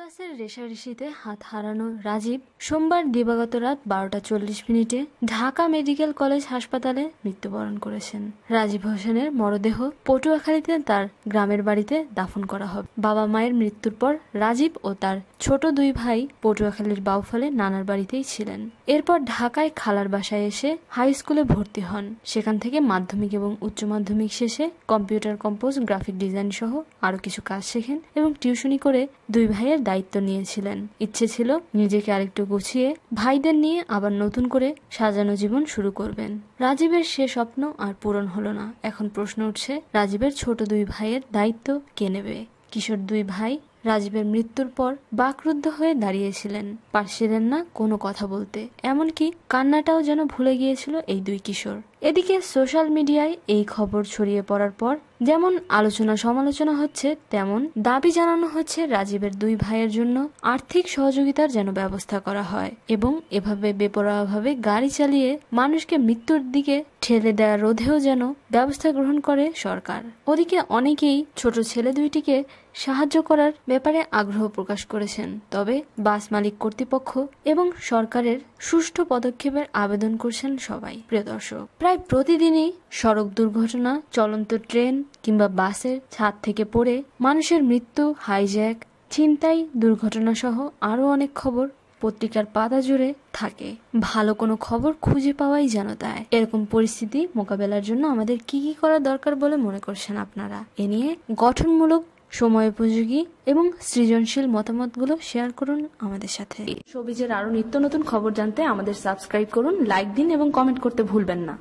ক্লাসের রেশারেশিতে হাত হারানো রাজীব সোমবার দিবাগত রাত বারোটা চল্লিশ মিনিটে ঢাকা মেডিকেল কলেজ হাসপাতালে মৃত্যুবরণ করেছেন রাজীব হোসেনের মরদেহ পটুয়াখালীতে তার গ্রামের বাড়িতে দাফন করা হবে বাবা মায়ের মৃত্যুর পর রাজীব ও তার ছোট দুই ভাই পটুয়াখালীর বাউফলে নানার বাড়িতেই ছিলেন এরপর ঢাকায় খালার বাসায় এসে হাই স্কুলে ভর্তি হন সেখান থেকে মাধ্যমিক এবং উচ্চ মাধ্যমিক শেষে কম্পিউটার কম্পোজ গ্রাফিক ডিজাইন সহ আরও কিছু কাজ শেখেন এবং টিউশনি করে দুই ভাইয়ের দায়িত্ব নিয়েছিলেন ইচ্ছে ছিল নিজেকে আরেকটু গুছিয়ে ভাইদের নিয়ে আবার নতুন করে সাজানো জীবন শুরু করবেন রাজীবের সে স্বপ্ন আর পূরণ হলো না এখন প্রশ্ন উঠছে রাজীবের ছোট দুই ভাইয়ের দায়িত্ব কে নেবে কিশোর দুই ভাই রাজীবের মৃত্যুর পর বাকরুদ্ধ হয়ে দাঁড়িয়েছিলেন পারছিলেন না কোনো কথা বলতে এমনকি কান্নাটাও যেন ভুলে গিয়েছিল এই দুই কিশোর এদিকে সোশ্যাল মিডিয়ায় এই খবর ছড়িয়ে পড়ার পর যেমন আলোচনা সমালোচনা হচ্ছে তেমন দাবি জানানো হচ্ছে রাজীবের দুই ভাইয়ের জন্য আর্থিক সহযোগিতার যেন ব্যবস্থা করা হয় এবং এভাবে বেপরোয়াভাবে গাড়ি চালিয়ে মানুষকে মৃত্যুর দিকে ঠেলে দেওয়া রোধেও যেন ব্যবস্থা গ্রহণ করে সরকার ওদিকে অনেকেই ছোট ছেলে দুইটিকে সাহায্য করার ব্যাপারে আগ্রহ প্রকাশ করেছেন তবে বাস মালিক কর্তৃপক্ষ এবং সরকারের সুষ্ঠু পদক্ষেপের আবেদন করছেন সবাই প্রিয় দর্শক প্রায় প্রতিদিনই সড়ক দুর্ঘটনা চলন্ত ট্রেন কিংবা বাসের ছাদ থেকে পড়ে মানুষের মৃত্যু হাইজ্যাক ছিনতাই দুর্ঘটনাসহ আরও অনেক খবর পত্রিকার পাতা জুড়ে থাকে ভালো কোনো খবর খুঁজে পাওয়াই যেন তাই এরকম পরিস্থিতি মোকাবেলার জন্য আমাদের কি কি করা দরকার বলে মনে করছেন আপনারা এ নিয়ে গঠনমূলক সময়োপযোগী এবং সৃজনশীল মতামতগুলো শেয়ার করুন আমাদের সাথে সবিজের আরও নিত্য নতুন খবর জানতে আমাদের সাবস্ক্রাইব করুন লাইক দিন এবং কমেন্ট করতে ভুলবেন না